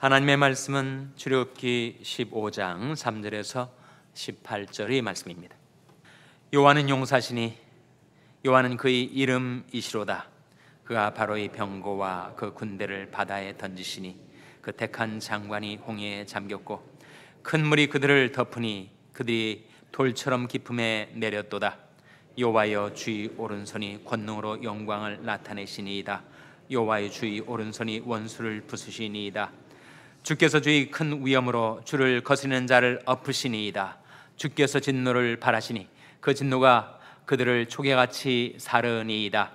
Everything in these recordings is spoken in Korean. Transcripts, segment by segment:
하나님의 말씀은 출애굽기 15장 3절에서 18절의 말씀입니다. 요한은 용사시니 요한은 그의 이름이시로다. 그가 바로의 병고와 그 군대를 바다에 던지시니 그 택한 장관이 홍해에 잠겼고 큰 물이 그들을 덮으니 그들이 돌처럼 깊음에 내렸도다. 여와여 주의 오른손이 권능으로 영광을 나타내시니이다. 여와의 주의 오른손이 원수를 부수시니이다. 주께서 주의 큰 위엄으로 주를 거스리는 자를 엎으시니이다. 주께서 진노를 바라시니 그 진노가 그들을 초계같이 사르니이다.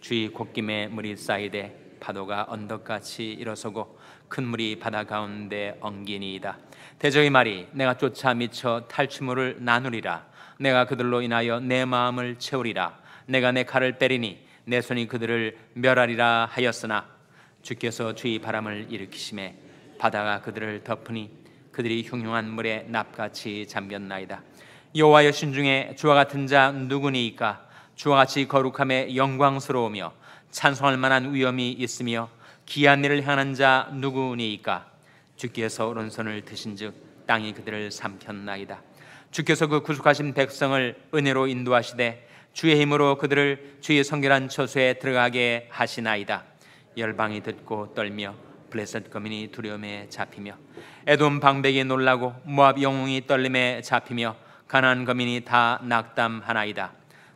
주의 콧김에 물이 쌓이되 파도가 언덕같이 일어서고 큰 물이 바다 가운데 엉기니이다. 대적의 말이 내가 쫓아 미쳐 탈취물을 나누리라. 내가 그들로 인하여 내 마음을 채우리라. 내가 내 칼을 빼리니 내 손이 그들을 멸하리라 하였으나 주께서 주의 바람을 일으키심에 바다가 그들을 덮으니 그들이 흉흉한 물에 납같이 잠겼나이다. 여호와 여신 중에 주와 같은 자 누구니이까? 주와 같이 거룩함에 영광스러우며 찬송할 만한 위엄이 있으며 기한 일을 향한 자 누구니이까? 주께서 오른손을 드신즉 땅이 그들을 삼켰나이다. 주께서 그 구속하신 백성을 은혜로 인도하시되 주의 힘으로 그들을 주의 성결한 처소에 들어가게 하시나이다. 열방이 듣고 떨며 블레셋 거민이 두려움에 잡히며 에돔 방백이 놀라고 모압 영웅이 떨림에 잡히며 가난안 거민이 다 낙담하나이다.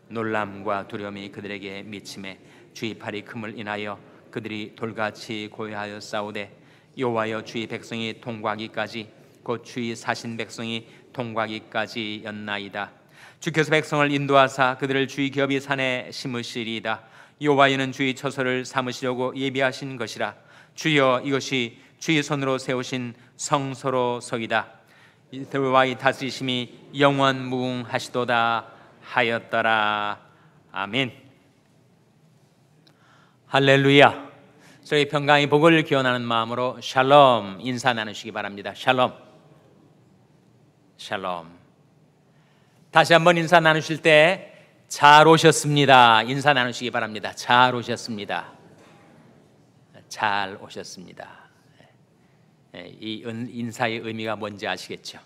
놀람과 두려움이 그들에게 미침에 주의 팔이 금을 인하여 그들이 돌같이 고요하여 싸우되 여호와여 주의 백성이 통과하기까지 곧 주의 사신 백성이 통과하기까지 였나이다 주께서 백성을 인도하사 그들을 주의 기업이 산에 심으시리이다. 여호와여는 주의 처소를 삼으시려고 예비하신 것이라. 주여 이것이 주의 손으로 세우신 성서로서이다. 이와 이 다스리심이 영원 무궁하시도다 하였더라. 아멘. 할렐루야. 저희 평강의 복을 기원하는 마음으로 샬롬 인사 나누시기 바랍니다. 샬롬. 샬롬. 다시 한번 인사 나누실 때 잘 오셨습니다. 인사 나누시기 바랍니다. 잘 오셨습니다. 잘 오셨습니다. 예, 이 인사의 의미가 뭔지 아시겠죠?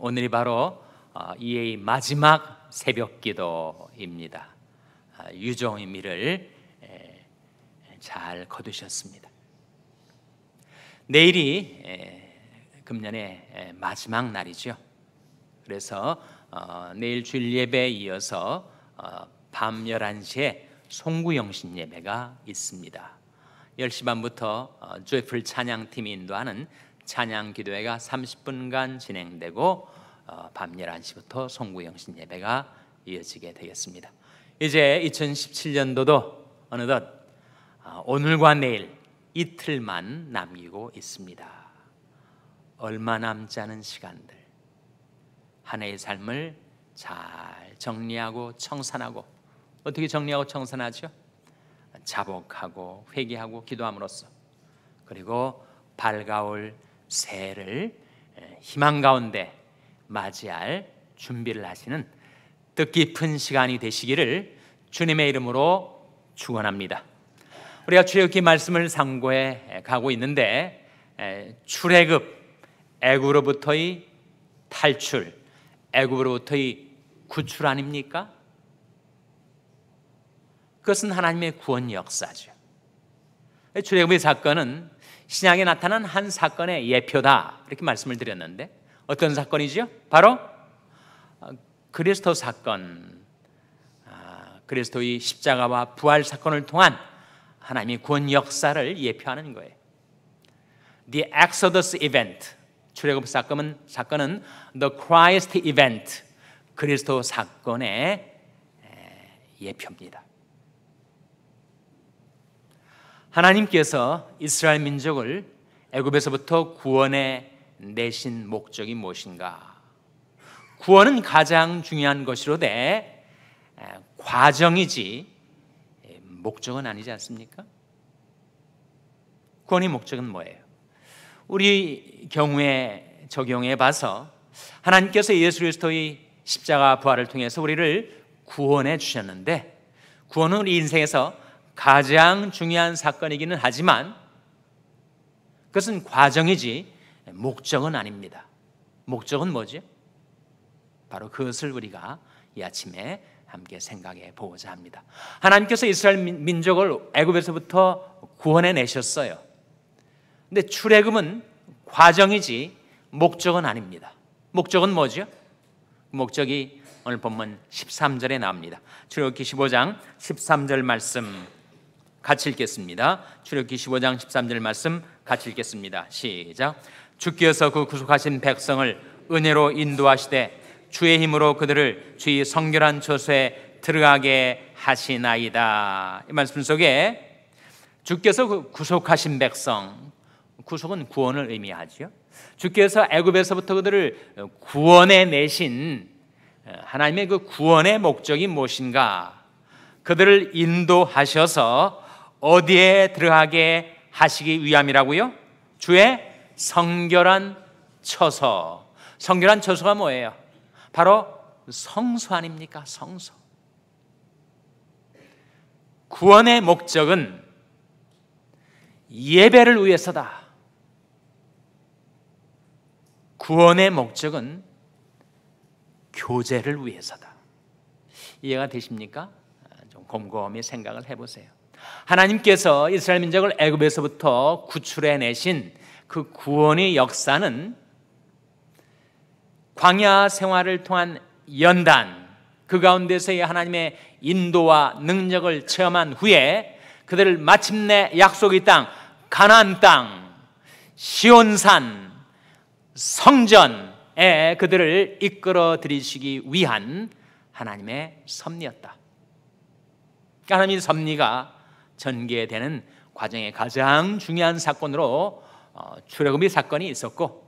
오늘이 바로 어, 이의 마지막 새벽 기도입니다. 아, 유종의 미를 예, 잘 거두셨습니다. 내일이 예, 금년의 마지막 날이죠. 그래서 어, 내일 주일 예배에 이어서 어, 밤 11시에 송구영신 예배가 있습니다. 10시 반부터 어, 조이풀 찬양팀이 인도하는 찬양 기도회가 30분간 진행되고 어, 밤 11시부터 송구영신 예배가 이어지게 되겠습니다. 이제 2017년도도 어느덧 어, 오늘과 내일 이틀만 남기고 있습니다. 얼마 남지 않은 시간들 한 해의 삶을 잘 정리하고 청산하고 어떻게 정리하고 청산하죠? 자복하고 회개하고 기도함으로써 그리고 밝아올 새해를 희망 가운데 맞이할 준비를 하시는 뜻깊은 시간이 되시기를 주님의 이름으로 축원합니다. 우리가 출애굽기 말씀을 상고해 가고 있는데 출애굽 애굽으로부터의 탈출 애굽으로부터의 구출 아닙니까? 그것은 하나님의 구원 역사죠. 출애굽의 사건은 신약에 나타난 한 사건의 예표다 이렇게 말씀을 드렸는데 어떤 사건이지 바로 어, 그리스도 사건, 아, 그리스도의 십자가와 부활 사건을 통한 하나님의 구원 역사를 예표하는 거예요. The Exodus event, 출애굽 사건은 사건은 the Christ event, 그리스도 사건의 예표입니다. 하나님께서 이스라엘 민족을 애굽에서부터 구원해 내신 목적이 무엇인가? 구원은 가장 중요한 것이로되 과정이지 목적은 아니지 않습니까? 구원의 목적은 뭐예요? 우리 경우에 적용해 봐서 하나님께서 예수 그리스도의 십자가 부활을 통해서 우리를 구원해 주셨는데 구원은 우리 인생에서 가장 중요한 사건이기는 하지만 그것은 과정이지 목적은 아닙니다. 목적은 뭐지? 바로 그것을 우리가 이 아침에 함께 생각해 보고자 합니다. 하나님께서 이스라엘 민족을 애굽에서부터 구원해 내셨어요. 근데 출애굽은 과정이지 목적은 아닙니다. 목적은 뭐죠? 그 목적이 오늘 본문 13절에 나옵니다. 출애굽기 15장 13절 말씀 같이 읽겠습니다. 출애굽기 15장 13절 말씀 같이 읽겠습니다. 시작. 주께서 그 구속하신 백성을 은혜로 인도하시되 주의 힘으로 그들을 주의 성결한 처소에 들어가게 하시나이다. 이 말씀 속에 주께서 그 구속하신 백성 구속은 구원을 의미하지요. 주께서 애굽에서부터 그들을 구원해 내신 어, 하나님의 그 구원의 목적이 무엇인가? 그들을 인도하셔서 어디에 들어가게 하시기 위함이라고요? 주의 성결한 처소. 성결한 처소가 뭐예요? 바로 성소 아닙니까? 성소. 구원의 목적은 예배를 위해서다. 구원의 목적은 교제를 위해서다. 이해가 되십니까? 좀 곰곰이 생각을 해보세요. 하나님께서 이스라엘 민족을 애굽에서부터 구출해 내신 그 구원의 역사는 광야 생활을 통한 연단 그 가운데서의 하나님의 인도와 능력을 체험한 후에 그들을 마침내 약속의 땅 가나안 땅 시온산 성전에 그들을 이끌어 들이시기 위한 하나님의 섭리였다. 하나님의 섭리가 전개되는 과정의 가장 중요한 사건으로 어, 출애굽이 사건이 있었고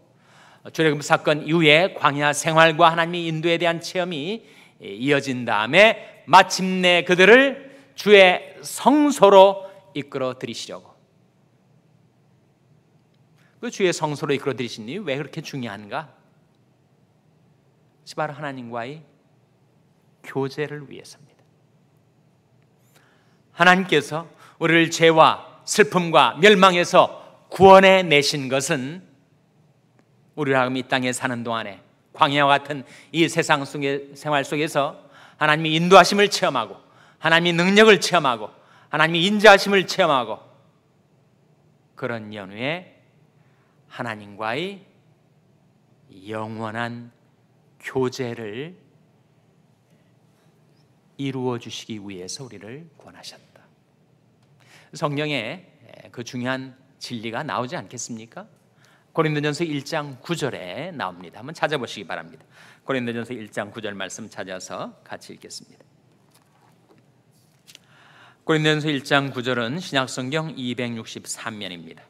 어, 출애굽 사건 이후에 광야 생활과 하나님의 인도에 대한 체험이 예, 이어진 다음에 마침내 그들을 주의 성소로 이끌어 드리시려고그 주의 성소로 이끌어 드리들이유니왜 그렇게 중요한가? 바로 하나님과의 교제를 위해서입니다. 하나님께서 우리를 죄와 슬픔과 멸망에서 구원해 내신 것은 우리를 하금 이 땅에 사는 동안에 광야와 같은 이 세상 속의 생활 속에서 하나님이 인도하심을 체험하고 하나님이 능력을 체험하고 하나님이 인자하심을 체험하고 그런 연후에 하나님과의 영원한 교제를 이루어 주시기 위해서 우리를 권하셨다. 성령의 그 중요한 진리가 나오지 않겠습니까? 고린도전서 1장 9절에 나옵니다. 한번 찾아보시기 바랍니다. 고린도전서 1장 9절 말씀 찾아서 같이 읽겠습니다. 고린도전서 1장 9절은 신약성경 263면입니다.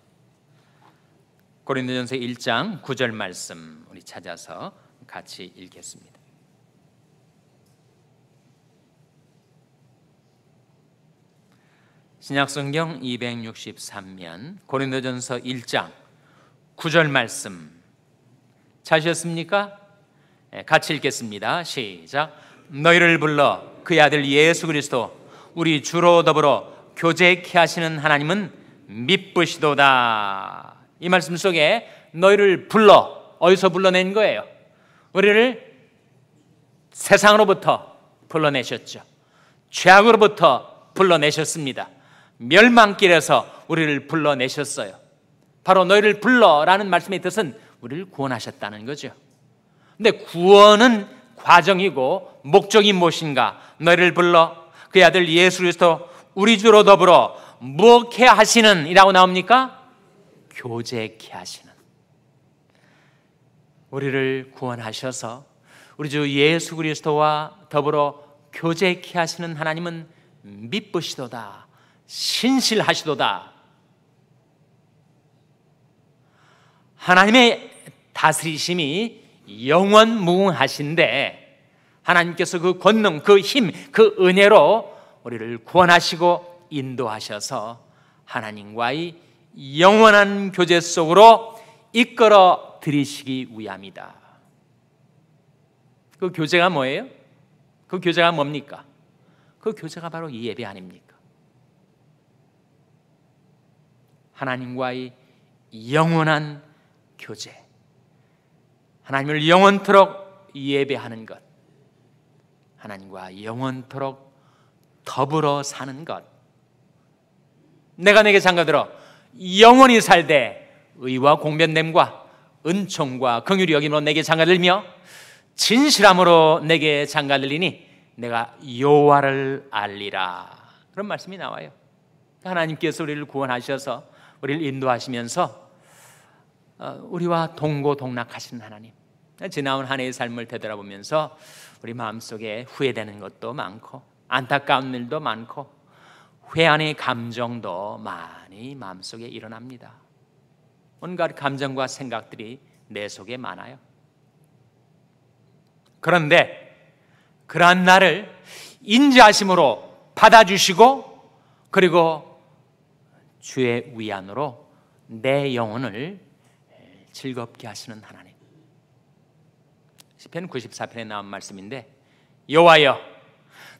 고린도전서 1장 9절 말씀 우리 찾아서 같이 읽겠습니다. 신약성경 263면 고린도전서 1장 9절 말씀 찾으셨습니까? 예, 같이 읽겠습니다. 시작. 너희를 불러 그의 아들 예수 그리스도 우리 주로 더불어 교제케 하시는 하나님은 미쁘시도다. 이 말씀 속에 너희를 불러 어디서 불러낸 거예요? 우리를 세상으로부터 불러내셨죠. 죄악으로부터 불러내셨습니다. 멸망길에서 우리를 불러내셨어요. 바로 너희를 불러라는 말씀의 뜻은 우리를 구원하셨다는 거죠. 근데 구원은 과정이고 목적이 무엇인가? 너희를 불러 그 아들 예수 그리스도 우리 주로 더불어 무엇해 하시는 이라고 나옵니까? 교제케 하시는. 우리를 구원하셔서 우리 주 예수 그리스도와 더불어 교제케 하시는 하나님은 미쁘시도다. 신실하시도다. 하나님의 다스리심이 영원 무궁하신데 하나님께서 그 권능, 그 힘, 그 은혜로 우리를 구원하시고 인도하셔서 하나님과의 영원한 교제 속으로 이끌어 드리시기 위함이다. 그 교제가 뭐예요? 그 교제가 뭡니까? 그 교제가 바로 이 예배 아닙니까? 하나님과의 영원한 교제. 하나님을 영원토록 예배하는 것. 하나님과 영원토록 더불어 사는 것. 내가 내게 장가들어 영원히 살되 의와 공변됨과 은총과 긍휼이 여김으로 내게 장가들며 진실함으로 내게 장가들리니 내가 여호와를 알리라. 그런 말씀이 나와요. 하나님께서 우리를 구원하셔서 우리를 인도하시면서 어, 우리와 동고동락하시는 하나님 지나온 한 해의 삶을 되돌아보면서 우리 마음속에 후회되는 것도 많고 안타까운 일도 많고 회한의 감정도 많이 마음속에 일어납니다 온갖 감정과 생각들이 내 속에 많아요 그런데 그러한 나를 인자심으로 받아주시고 그리고 주의 위안으로 내 영혼을 즐겁게 하시는 하나님. 시편 94편에 나온 말씀인데 여호와여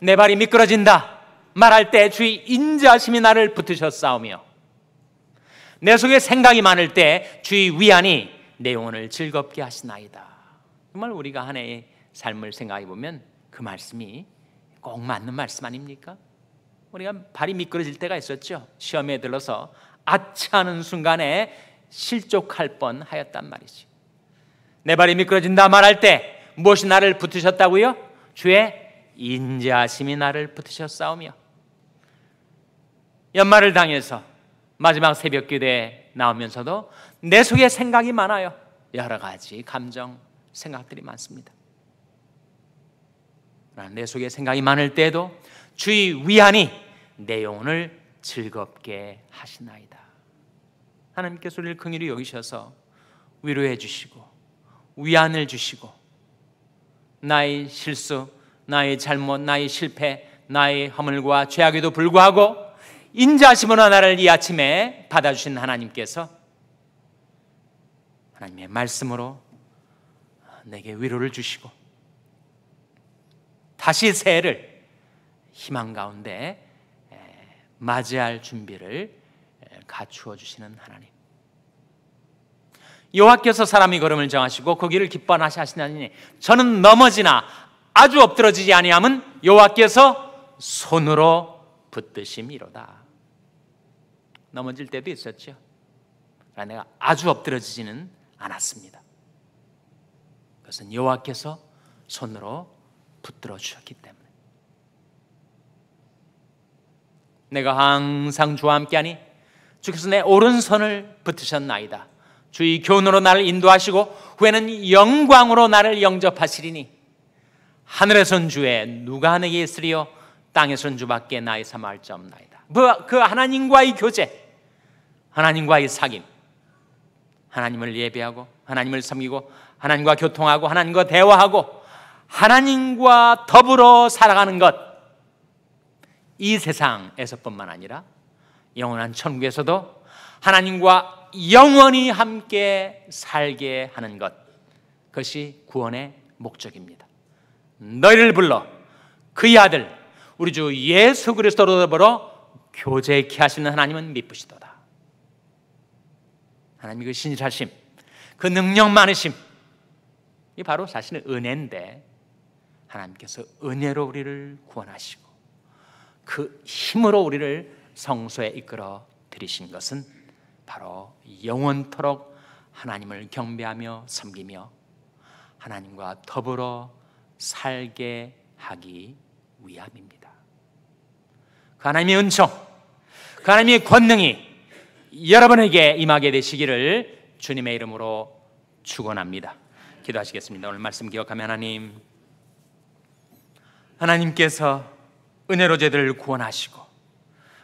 내 발이 미끄러진다 말할 때 주의 인자심이 나를 붙으셨사오며 내 속에 생각이 많을 때 주의 위안이 내 영혼을 즐겁게 하시나이다. 정말 우리가 한 해의 삶을 생각해 보면 그 말씀이 꼭 맞는 말씀 아닙니까? 우리가 발이 미끄러질 때가 있었죠. 시험에 들러서 아차하는 순간에 실족할 뻔하였단 말이지. 내 발이 미끄러진다 말할 때 무엇이 나를 붙으셨다고요? 주의 인자심이 나를 붙으셨사오며 연말을 당해서 마지막 새벽 기도에 나오면서도 내 속에 생각이 많아요. 여러 가지 감정, 생각들이 많습니다. 아, 내 속에 생각이 많을 때도 주의 위안이 내 영혼을 즐겁게 하시나이다. 하나님께서 우리를 긍휼히 여기셔서 위로해 주시고 위안을 주시고 나의 실수, 나의 잘못, 나의 실패, 나의 허물과 죄악에도 불구하고 인자심으로 나를 이 아침에 받아주신 하나님께서 하나님의 말씀으로 내게 위로를 주시고 다시 새해를 희망 가운데 맞이할 준비를 갖추어 주시는 하나님. 여호와께서 사람이 걸음을 정하시고 거기를 그 기뻐하시 나니 저는 넘어지나 아주 엎드러지지 아니함은 여호와께서 손으로 붙드심이로다. 넘어질 때도 있었죠. 내가 아주 엎드러지지는 않았습니다. 그것은 여호와께서 손으로 붙들어 주셨기 때문에 내가 항상 주와 함께하니 주께서 내 오른손을 붙으셨나이다 주의 교훈으로 나를 인도하시고 후에는 영광으로 나를 영접하시리니 하늘에선 주에 누가 내게 있으리요 땅에선 주밖에 나의 삼아 할자 나이다그 뭐, 하나님과의 교제 하나님과의 사귐 하나님을 예배하고 하나님을 섬기고 하나님과 교통하고 하나님과 대화하고 하나님과 더불어 살아가는 것. 이 세상에서뿐만 아니라 영원한 천국에서도 하나님과 영원히 함께 살게 하는 것. 그것이 구원의 목적입니다. 너희를 불러 그의 아들 우리 주 예수 그리스도로 더불어 교제케 하시는 하나님은 미쁘시도다. 하나님그 신실하심, 그 능력 많으심, 이 바로 자신의 은혜인데 하나님께서 은혜로 우리를 구원하시고 그 힘으로 우리를 성소에 이끌어 드리신 것은 바로 영원토록 하나님을 경배하며 섬기며 하나님과 더불어 살게 하기 위함입니다. 그 하나님의 은총, 그 하나님의 권능이 여러분에게 임하게 되시기를 주님의 이름으로 축원합니다. 기도하시겠습니다. 오늘 말씀 기억하며 하나님 하나님께서 은혜로 죄들을 구원하시고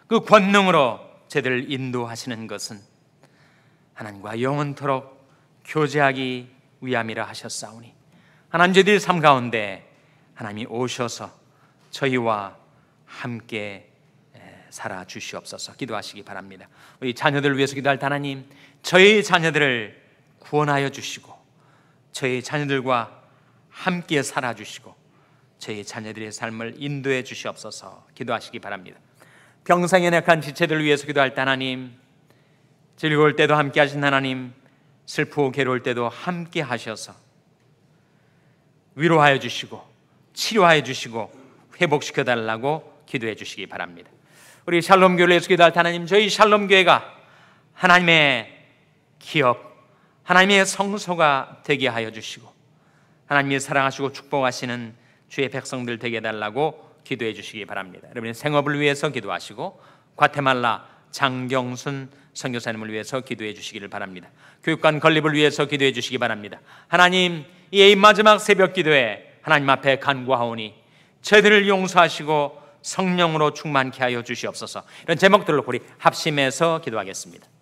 그 권능으로 죄들을 인도하시는 것은 하나님과 영원토록 교제하기 위함이라 하셨사오니 하나님 제들 삶 가운데 하나님이 오셔서 저희와 함께 살아 주시옵소서 기도하시기 바랍니다. 우리 자녀들을 위해서 기도할 하나님, 저희 자녀들을 구원하여 주시고 저희 자녀들과 함께 살아 주시고 저희 자녀들의 삶을 인도해 주시옵소서 기도하시기 바랍니다. 병상에 약한 지체들 위해서 기도할 때 하나님, 즐거울 때도 함께 하신 하나님, 슬프고 괴로울 때도 함께 하셔서 위로하여 주시고 치료하여 주시고 회복시켜 달라고 기도해 주시기 바랍니다. 우리 샬롬 교회를 위해서 기도할 때 하나님, 저희 샬롬 교회가 하나님의 기업, 하나님의 성소가 되게 하여 주시고 하나님이 사랑하시고 축복하시는 주의 백성들 되게 해달라고 기도해 주시기 바랍니다. 여러분 생업을 위해서 기도하시고 과테말라 장경순 선교사님을 위해서 기도해 주시기를 바랍니다. 교육관 건립을 위해서 기도해 주시기 바랍니다. 하나님 이 마지막 새벽 기도에 하나님 앞에 간구하오니 저들을 용서하시고 성령으로 충만케 하여 주시옵소서. 이런 제목들로 우리 합심해서 기도하겠습니다.